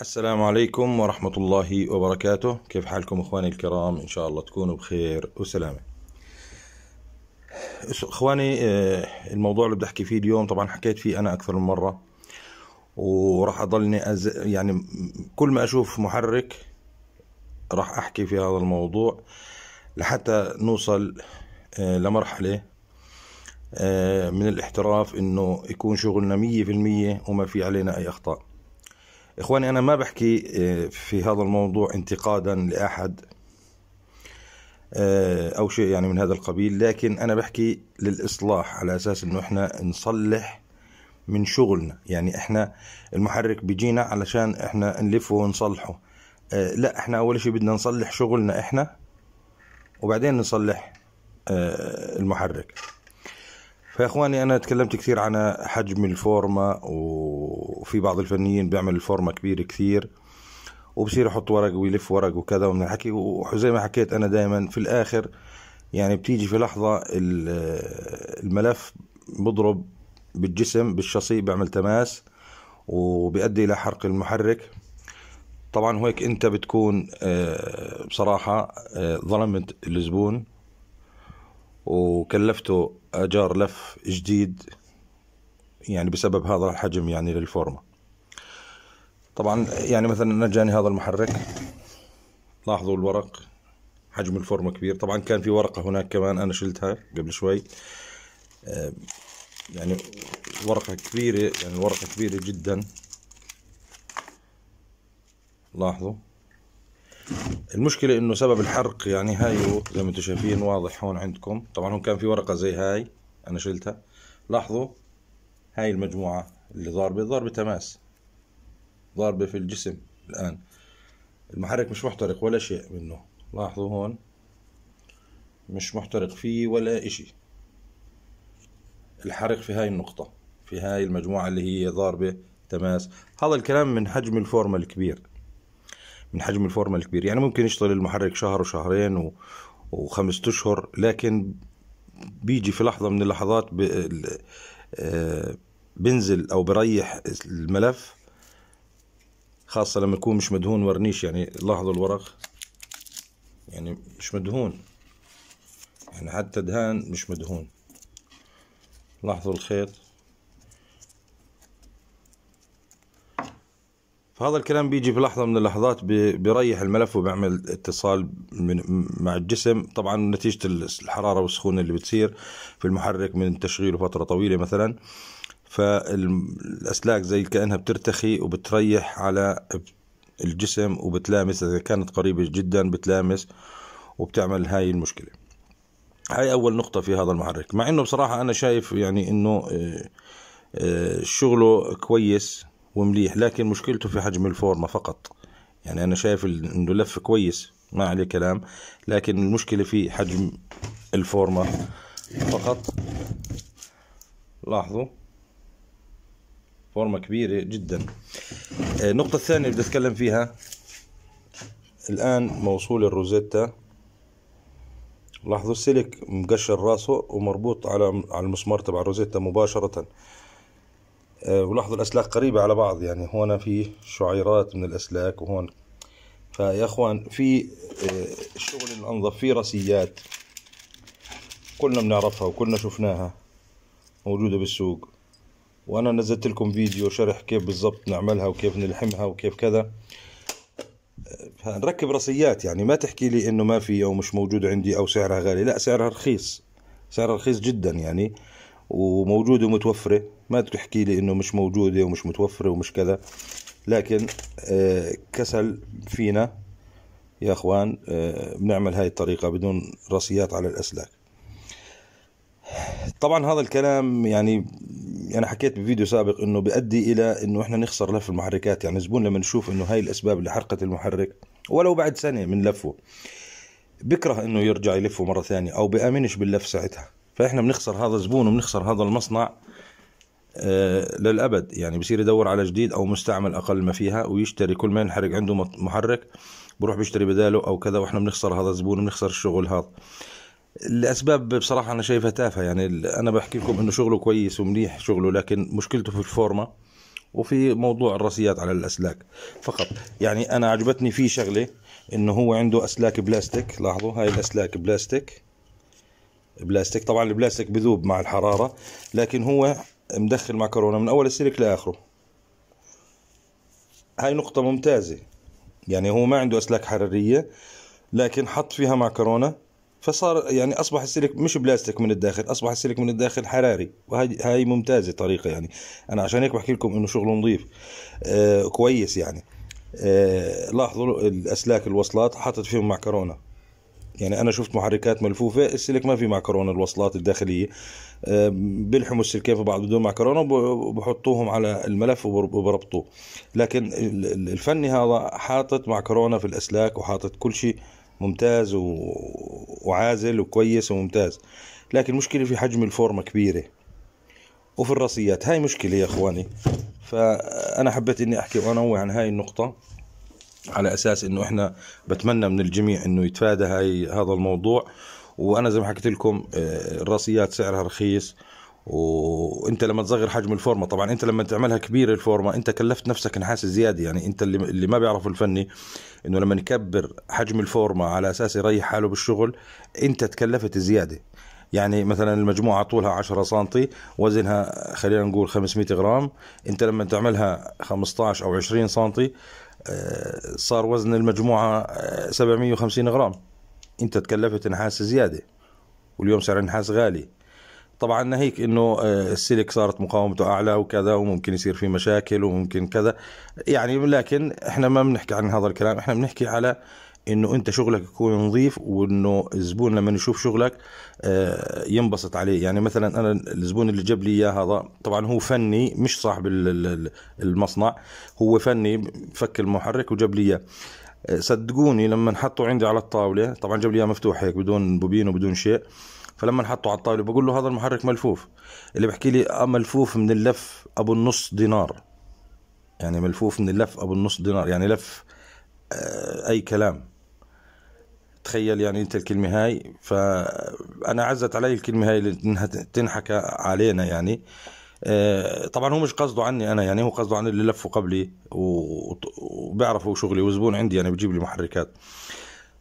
السلام عليكم ورحمة الله وبركاته كيف حالكم إخواني الكرام إن شاء الله تكونوا بخير وسلامة إخواني آه، الموضوع اللي بدي أحكي فيه اليوم طبعا حكيت فيه أنا أكثر من مرة وراح أضلني أز... يعني كل ما أشوف محرك راح أحكي في هذا الموضوع لحتى نوصل آه، لمرحلة آه، من الاحتراف انه يكون شغلنا مية في المية وما في علينا اي اخطاء اخواني انا ما بحكي آه، في هذا الموضوع انتقادا لاحد آه، او شيء يعني من هذا القبيل لكن انا بحكي للاصلاح على اساس انه احنا نصلح من شغلنا يعني احنا المحرك بيجينا علشان احنا نلفه ونصلحه آه، لا احنا اول شيء بدنا نصلح شغلنا احنا وبعدين نصلح المحرك فيا اخواني انا تكلمت كثير عن حجم الفورمه وفي بعض الفنيين بيعمل الفورمه كبيره كثير وبصير يحط ورق ويلف ورق وكذا ومن الحكي وزي ما حكيت انا دائما في الاخر يعني بتيجي في لحظه الملف بضرب بالجسم بالشصي بيعمل تماس وبيؤدي الى حرق المحرك طبعا هيك انت بتكون آه، بصراحه آه، ظلمت الزبون وكلفته اجار لف جديد يعني بسبب هذا الحجم يعني للفورمه طبعا يعني مثلا انا جاني هذا المحرك لاحظوا الورق حجم الفورمه كبير طبعا كان في ورقه هناك كمان انا شلتها قبل شوي آه، يعني ورقه كبيره يعني ورقه كبيره جدا لاحظوا المشكلة انه سبب الحرق يعني هاي زي ما انتم شايفين واضح هون عندكم طبعا هون كان في ورقة زي هاي انا شلتها لاحظوا هاي المجموعة اللي ضاربة ضاربة تماس ضاربة في الجسم الان المحرك مش محترق ولا شيء منه لاحظوا هون مش محترق فيه ولا اشي الحرق في هاي النقطة في هاي المجموعة اللي هي ضاربة تماس هذا الكلام من حجم الفورمة الكبير من حجم الفورمه الكبير يعني ممكن يشتغل المحرك شهر وشهرين و... وخمسة اشهر لكن بيجي في لحظه من اللحظات ب... آه، بنزل او بريح الملف خاصة لما يكون مش مدهون ورنيش يعني لاحظوا الورق يعني مش مدهون يعني حتى دهان مش مدهون لاحظوا الخيط فهذا الكلام بيجي بلحظه من اللحظات بيريح الملف وبعمل اتصال من مع الجسم طبعا نتيجه الحراره والسخونه اللي بتصير في المحرك من تشغيله فتره طويله مثلا فالاسلاك زي كانها بترتخي وبتريح على الجسم وبتلامس اذا كانت قريبه جدا بتلامس وبتعمل هاي المشكله هاي اول نقطه في هذا المحرك مع انه بصراحه انا شايف يعني انه آه، آه، شغله كويس ومليح لكن مشكلته في حجم الفورمة فقط يعني أنا شايف إنه لف كويس ما عليه كلام لكن المشكلة في حجم الفورمة فقط لاحظوا فورمة كبيرة جدا آه، النقطة الثانية اللي بدي أتكلم فيها الآن موصول الروزيتا لاحظوا السلك مقشر راسه ومربوط على على المسمار تبع الروزيتا مباشرة آه، ولاحظوا الأسلاك قريبة على بعض يعني هون في شعيرات من الأسلاك وهون فيا إخوان في آه، الشغل الأنظف في رسيات كلنا بنعرفها وكلنا شفناها موجودة بالسوق وأنا نزلت لكم فيديو شرح كيف بالضبط نعملها وكيف نلحمها وكيف كذا فنركب آه، رصيات يعني ما تحكي لي انه ما في او مش موجود عندي او سعرها غالي لا سعرها رخيص سعرها رخيص جدا يعني وموجودة ومتوفرة ما تحكي لي انه مش موجودة ومش متوفرة ومش كذا لكن آه، كسل فينا يا اخوان آه، بنعمل هاي الطريقة بدون راسيات على الاسلاك طبعا هذا الكلام يعني انا حكيت بفيديو سابق انه بيؤدي الى انه احنا نخسر لف المحركات يعني الزبون لما نشوف انه هاي الاسباب اللي حرقت المحرك ولو بعد سنه من لفه بكره انه يرجع يلفه مره ثانيه او بامنش باللف ساعتها فاحنا بنخسر هذا الزبون وبنخسر هذا المصنع آه، للابد يعني بصير يدور على جديد او مستعمل اقل ما فيها ويشتري كل ما ينحرق عنده محرك بروح بيشتري بداله او كذا واحنا بنخسر هذا الزبون وبنخسر الشغل هذا الاسباب بصراحه انا شايفها تافهه يعني انا بحكي لكم انه شغله كويس ومنيح شغله لكن مشكلته في الفورمه وفي موضوع الراسيات على الاسلاك فقط يعني انا عجبتني في شغله انه هو عنده اسلاك بلاستيك لاحظوا هاي الاسلاك بلاستيك بلاستيك طبعا البلاستيك بذوب مع الحرارة لكن هو مدخل معكرونة من أول السلك لآخره هاي نقطة ممتازة يعني هو ما عنده أسلاك حرارية لكن حط فيها معكرونة فصار يعني أصبح السلك مش بلاستيك من الداخل أصبح السلك من الداخل حراري وهي هاي ممتازة طريقة يعني أنا عشان هيك بحكي لكم إنه شغله نظيف آه كويس يعني آه لاحظوا الأسلاك الوصلات حطت فيهم معكرونة يعني انا شفت محركات ملفوفه السلك ما في معكرونه الوصلات الداخليه آه، بيلحموا السلكين في بعض بدون معكرونه وبحطوهم على الملف وبربطوه لكن الفني هذا حاطط معكرونه في الاسلاك وحاطط كل شيء ممتاز و... وعازل وكويس وممتاز لكن المشكله في حجم الفورمه كبيره وفي الراسيات هاي مشكله يا اخواني فانا حبيت اني احكي وانوه عن هاي النقطه على اساس انه احنا بتمنى من الجميع انه يتفادى هاي هذا الموضوع وانا زي ما حكيت لكم آه، الراسيات سعرها رخيص وانت لما تصغر حجم الفورمه طبعا انت لما تعملها كبيره الفورمه انت كلفت نفسك نحاس زياده يعني انت اللي, اللي ما بيعرف الفني انه لما يكبر حجم الفورمه على اساس يريح حاله بالشغل انت تكلفت زياده يعني مثلا المجموعة طولها 10 سم وزنها خلينا نقول 500 غرام انت لما تعملها 15 او 20 سم صار وزن المجموعة 750 آه، غرام انت تكلفت نحاس زيادة واليوم سعر النحاس غالي طبعا ناهيك انه آه، السلك صارت مقاومته اعلى وكذا وممكن يصير في مشاكل وممكن كذا يعني لكن احنا ما بنحكي عن هذا الكلام احنا بنحكي على انه انت شغلك يكون نظيف وانه الزبون لما يشوف شغلك آه، ينبسط عليه يعني مثلا انا الزبون اللي جاب لي اياه هذا طبعا هو فني مش صاحب المصنع هو فني فك المحرك وجاب لي اياه آه، صدقوني لما حطوا عندي على الطاوله طبعا جاب لي اياه مفتوح هيك بدون بوبين وبدون شيء فلما نحطه على الطاوله بقول له هذا المحرك ملفوف اللي بحكي لي اه ملفوف من اللف ابو النص دينار يعني ملفوف من اللف ابو النص دينار يعني لف آه، اي كلام تخيل يعني انت الكلمه هاي فانا عزت علي الكلمه هاي انها تنحكى علينا يعني آه، طبعا هو مش قصده عني انا يعني هو قصده عن اللي لفوا قبلي وبيعرفوا شغلي وزبون عندي يعني بجيب لي محركات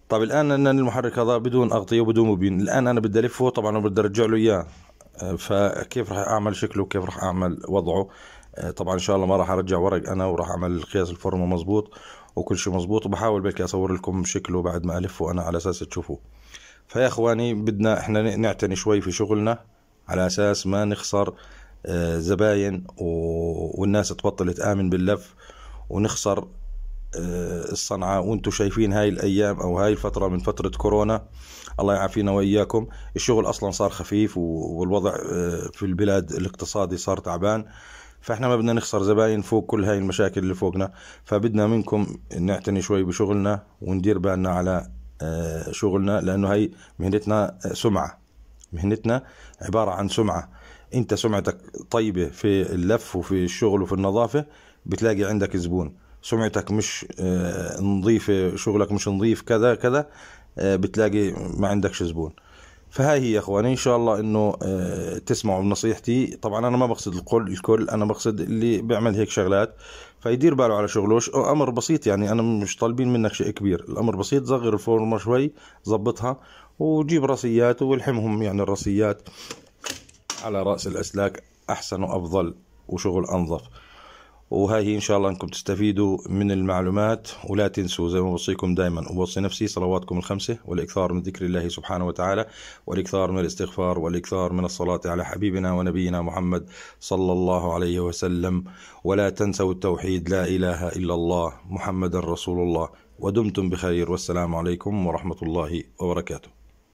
طب الان ان المحرك هذا بدون اغطيه وبدون مبين الان انا بدي الفه طبعا وبدي ارجع له اياه آه، فكيف راح اعمل شكله وكيف راح اعمل وضعه آه، طبعا ان شاء الله ما راح ارجع ورق انا وراح اعمل القياس الفورمه مزبوط وكل شيء مزبوط وبحاول بلكي اصور لكم شكله بعد ما الفه انا على اساس تشوفوه فيا اخواني بدنا احنا نعتني شوي في شغلنا على اساس ما نخسر آه، زباين والناس تبطل تآمن باللف ونخسر آه، الصنعة وانتم شايفين هاي الأيام أو هاي الفترة من فترة كورونا الله يعافينا وإياكم الشغل أصلا صار خفيف والوضع آه، في البلاد الاقتصادي صار تعبان فاحنا ما بدنا نخسر زباين فوق كل هاي المشاكل اللي فوقنا فبدنا منكم نعتني شوي بشغلنا وندير بالنا على آه، شغلنا لانه هاي مهنتنا آه، سمعه مهنتنا عباره عن سمعه انت سمعتك طيبه في اللف وفي الشغل وفي النظافه بتلاقي عندك زبون سمعتك مش آه، نظيفه شغلك مش نظيف كذا كذا بتلاقي ما عندكش زبون فهاي هي يا اخواني ان شاء الله انه آه، تسمعوا بنصيحتي طبعا انا ما بقصد الكل الكل انا بقصد اللي بيعمل هيك شغلات فيدير باله على شغله امر بسيط يعني انا مش طالبين منك شيء كبير الامر بسيط صغر الفورمه شوي ظبطها وجيب راسيات والحمهم يعني الراسيات على راس الاسلاك احسن وافضل وشغل انظف وهذه هي إن شاء الله أنكم تستفيدوا من المعلومات ولا تنسوا زي ما بوصيكم دائما وبوصي نفسي صلواتكم الخمسة والإكثار من ذكر الله سبحانه وتعالى والإكثار من الاستغفار والإكثار من الصلاة على حبيبنا ونبينا محمد صلى الله عليه وسلم ولا تنسوا التوحيد لا إله إلا الله محمد رسول الله ودمتم بخير والسلام عليكم ورحمة الله وبركاته